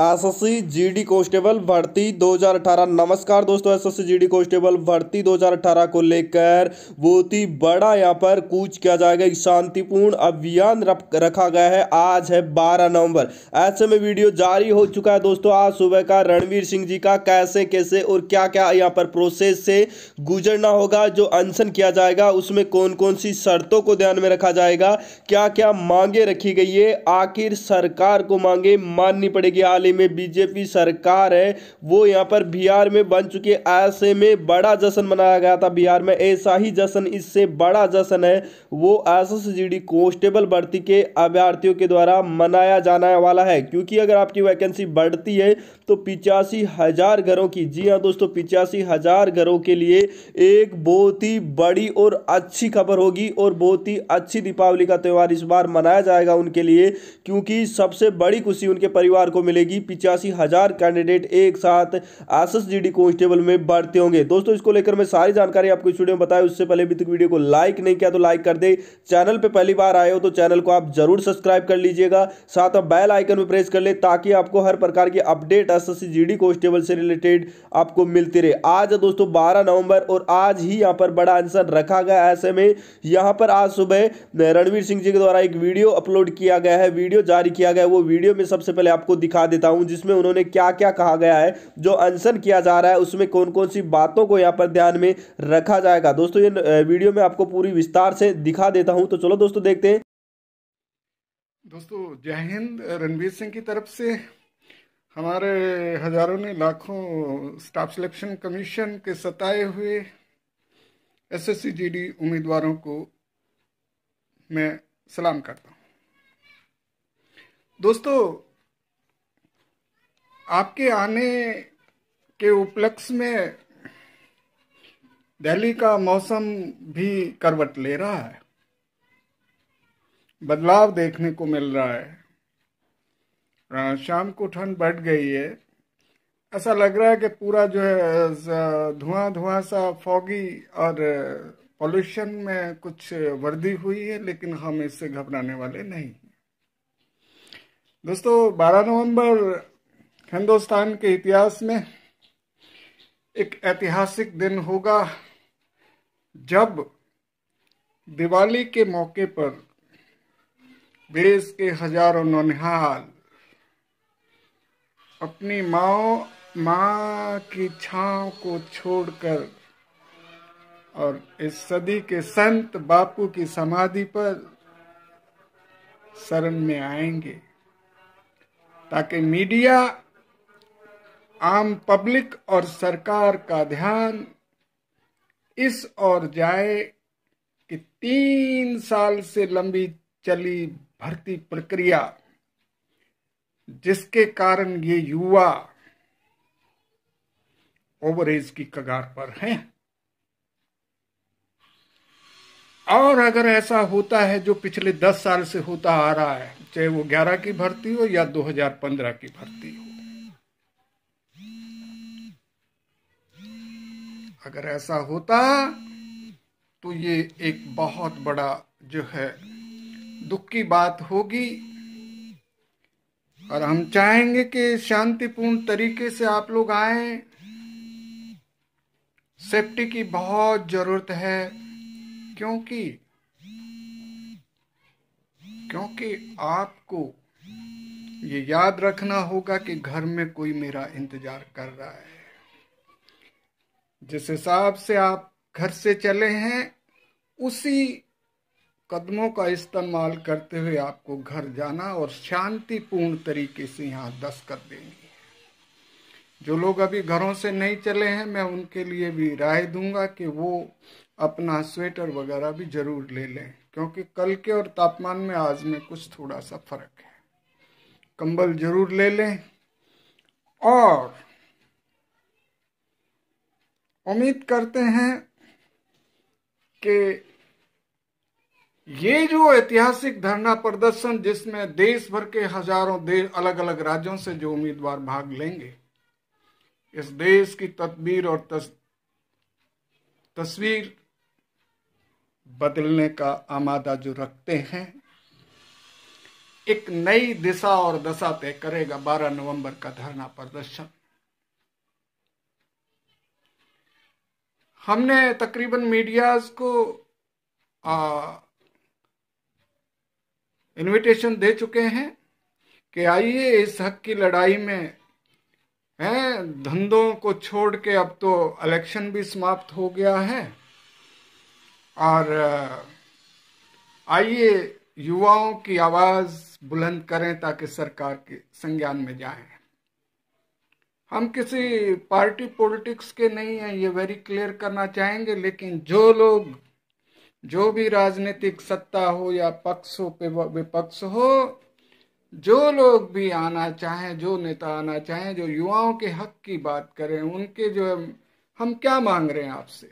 SSC GD constable भर्ती 2018 नमस्कार दोस्तों एसएससी जीडी कांस्टेबल भर्ती 2018 को लेकर बहुत ही बड़ा यहाँ पर कूच किया जाएगा एक शांतिपूर्ण अभियान रखा गया है आज है 12 नवंबर ऐसे में वीडियो जारी हो चुका है दोस्तों आज सुबह का रणवीर सिंह जी का कैसे कैसे और क्या क्या यहाँ पर प्रोसेस से गुजरना होगा जो अनशन किया जाएगा उसमें कौन कौन सी शर्तों को ध्यान में रखा जाएगा क्या क्या मांगे रखी गई है आखिर सरकार को मांगे माननी पड़ेगी आज हाल में बीजेपी सरकार है वो यहाँ पर बिहार में बन चुके ऐसे में बड़ा जश्न मनाया गया था बिहार में ऐसा ही जश्न इससे बड़ा जश्न है वो S S G D constable भर्ती के अभ्यर्थियों के द्वारा मनाया जाने वाला है क्योंकि अगर आपकी वैकेंसी बढ़ती है तो पिचासी हजार घरों की जी हाँ दोस्तों पिचासी हजार घरों के लिए एक बहुत ही बड़ी और अच्छी खबर होगी और बहुत ही अच्छी दीपावली का त्यौहार इस बार मनाया जाएगा उनके लिए क्योंकि सबसे बड़ी खुशी उनके परिवार को मिलेगी मिलेगी पिचासी हज़ार कैंडिडेट एक साथ एस जीडी कांस्टेबल में भर्ती होंगे दोस्तों इसको लेकर मैं सारी जानकारी आपको स्टूडियो में बताया उससे पहले भी तक तो वीडियो को लाइक नहीं किया तो लाइक कर दे चैनल पर पहली बार आए हो तो चैनल को आप जरूर सब्सक्राइब कर लीजिएगा साथ में बैल आइकन पर प्रेस कर ले ताकि आपको हर प्रकार की अपडेट एस एस कांस्टेबल से रिलेटेड आपको मिलती रहे आज दोस्तों बारह नवंबर और आज ही यहाँ पर बड़ा आंसर रखा गया ऐसे में यहाँ पर आज सुबह रणवीर सिंह जी के द्वारा एक वीडियो अपलोड किया गया है वीडियो जारी किया गया है वो वीडियो में सबसे पहले आपको दिखा देते देता हूँ जिसमें उन्होंने क्या क्या कहा गया है जो अनशन किया जा रहा है उसमें कौन कौन सी बातों को यहाँ पर ध्यान में रखा जाएगा दोस्तों ये वीडियो में आपको पूरी विस्तार से दिखा देता हूँ तो चलो दोस्तों देखते हैं दोस्तों जय हिंद रणवीर सिंह की तरफ से हमारे हजारों ने लाखों स्टाफ सिलेक्शन कमीशन के सताए हुए एस एस उम्मीदवारों को मैं सलाम करता हूँ दोस्तों आपके आने के उपलक्ष्य में दिल्ली का मौसम भी करवट ले रहा है बदलाव देखने को मिल रहा है हाँ, शाम को ठंड बढ़ गई है ऐसा लग रहा है कि पूरा जो है धुआं धुआं सा फॉगी और पॉल्यूशन में कुछ वृद्धि हुई है लेकिन हम इससे घबराने वाले नहीं दोस्तों 12 नवंबर हिंदुस्तान के इतिहास में एक ऐतिहासिक दिन होगा जब दिवाली के मौके पर देश के हजारों नौनिहाल अपनी माओ माँ की छाव को छोड़कर और इस सदी के संत बापू की समाधि पर शरण में आएंगे ताकि मीडिया आम पब्लिक और सरकार का ध्यान इस ओर जाए कि तीन साल से लंबी चली भर्ती प्रक्रिया जिसके कारण ये युवा ओवरेज की कगार पर हैं और अगर ऐसा होता है जो पिछले दस साल से होता आ रहा है चाहे वो ग्यारह की भर्ती हो या दो हजार पंद्रह की भर्ती हो अगर ऐसा होता तो ये एक बहुत बड़ा जो है दुख की बात होगी और हम चाहेंगे कि शांतिपूर्ण तरीके से आप लोग आए सेफ्टी की बहुत जरूरत है क्योंकि क्योंकि आपको ये याद रखना होगा कि घर में कोई मेरा इंतजार कर रहा है जिस हिसाब से आप घर से चले हैं उसी कदमों का इस्तेमाल करते हुए आपको घर जाना और शांतिपूर्ण तरीके से यहाँ दस्तखत देंगे जो लोग अभी घरों से नहीं चले हैं मैं उनके लिए भी राय दूंगा कि वो अपना स्वेटर वगैरह भी जरूर ले लें क्योंकि कल के और तापमान में आज में कुछ थोड़ा सा फर्क है कंबल जरूर ले लें और उम्मीद करते हैं कि ये जो ऐतिहासिक धरना प्रदर्शन जिसमें देश भर के हजारों देश अलग अलग राज्यों से जो उम्मीदवार भाग लेंगे इस देश की तदबीर और तस, तस्वीर बदलने का आमादा जो रखते हैं एक नई दिशा और दशा तय करेगा 12 नवंबर का धरना प्रदर्शन हमने तकरीबन मीडियाज को इनविटेशन दे चुके हैं कि आइए इस हक की लड़ाई में हैं धंधों को छोड़ के अब तो इलेक्शन भी समाप्त हो गया है और आइए युवाओं की आवाज़ बुलंद करें ताकि सरकार के संज्ञान में जाएं हम किसी पार्टी पॉलिटिक्स के नहीं हैं ये वेरी क्लियर करना चाहेंगे लेकिन जो लोग जो भी राजनीतिक सत्ता हो या पक्ष हो विपक्ष हो जो लोग भी आना चाहें जो नेता आना चाहें जो युवाओं के हक की बात करें उनके जो हम क्या मांग रहे हैं आपसे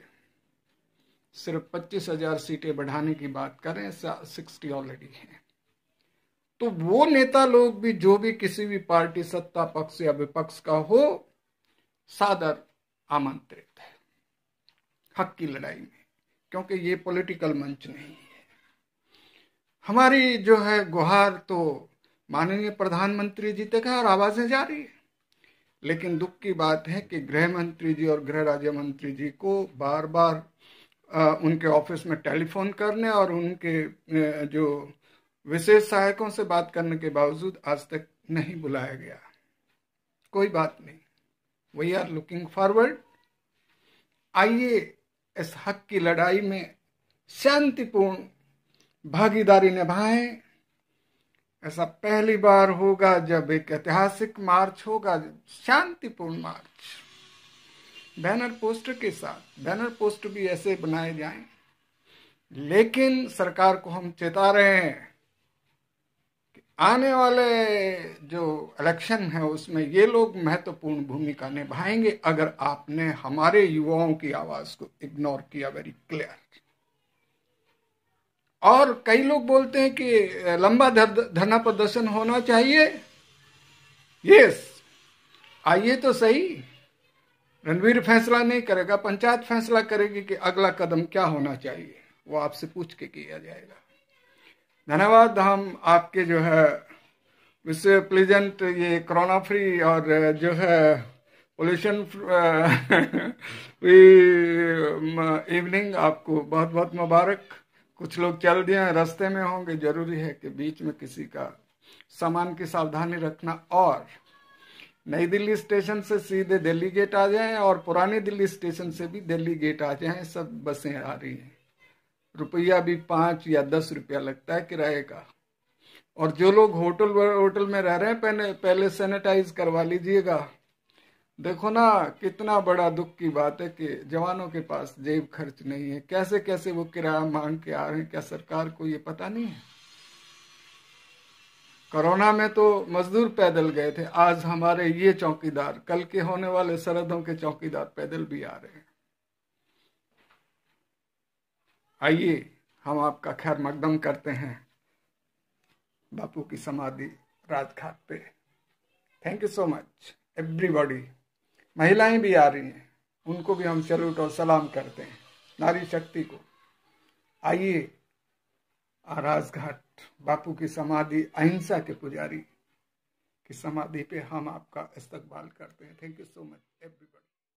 सिर्फ पच्चीस हजार सीटें बढ़ाने की बात करें सिक्सटी ऑलरेडी हैं तो वो नेता लोग भी जो भी किसी भी पार्टी सत्ता पक्ष या विपक्ष का हो सादर आमंत्रित है हक की लड़ाई में क्योंकि ये पॉलिटिकल मंच नहीं है हमारी जो है गुहार तो माननीय प्रधानमंत्री जी तक है और आवाजें जारी है लेकिन दुख की बात है कि गृह मंत्री जी और गृह राज्य मंत्री जी को बार बार उनके ऑफिस में टेलीफोन करने और उनके जो विशेष सहायकों से बात करने के बावजूद आज तक नहीं बुलाया गया कोई बात नहीं वी आर लुकिंग फॉरवर्ड आइए इस हक की लड़ाई में शांतिपूर्ण भागीदारी निभाएं ऐसा पहली बार होगा जब एक ऐतिहासिक मार्च होगा शांतिपूर्ण मार्च बैनर पोस्टर के साथ बैनर पोस्टर भी ऐसे बनाए जाएं लेकिन सरकार को हम चेता रहे हैं आने वाले जो इलेक्शन है उसमें ये लोग महत्वपूर्ण भूमिका निभाएंगे अगर आपने हमारे युवाओं की आवाज को इग्नोर किया वेरी क्लियर और कई लोग बोलते हैं कि लंबा धरना प्रदर्शन होना चाहिए यस आइए तो सही रणवीर फैसला नहीं करेगा पंचायत फैसला करेगी कि अगला कदम क्या होना चाहिए वो आपसे पूछ के किया जाएगा धन्यवाद हम आपके जो है इससे प्लीजेंट ये कोरोना फ्री और जो है पोल्यूशन इवनिंग आपको बहुत बहुत मुबारक कुछ लोग चल दिए हैं रास्ते में होंगे जरूरी है कि बीच में किसी का सामान की सावधानी रखना और नई दिल्ली स्टेशन से सीधे दिल्ली गेट आ जाएं और पुरानी दिल्ली स्टेशन से भी दिल्ली गेट आ जाएं सब बसें आ रही हैं रुपया भी पांच या दस रुपया लगता है किराए का और जो लोग होटल होटल में रह रहे हैं पहले पहले सैनिटाइज करवा लीजिएगा देखो ना कितना बड़ा दुख की बात है कि जवानों के पास जेब खर्च नहीं है कैसे कैसे वो किराया मांग के आ रहे हैं क्या सरकार को ये पता नहीं है कोरोना में तो मजदूर पैदल गए थे आज हमारे ये चौकीदार कल के होने वाले सरहदों के चौकीदार पैदल भी आ रहे हैं आइए हम आपका खैर मकदम करते हैं बापू की समाधि राजघाट पे thank you so much everybody महिलाएं भी आ रही हैं उनको भी हम सैल्यूट और सलाम करते हैं नारी शक्ति को आइए राजघाट बापू की समाधि अहिंसा के पुजारी की समाधि पे हम आपका इस्तकबाल करते हैं thank you so much everybody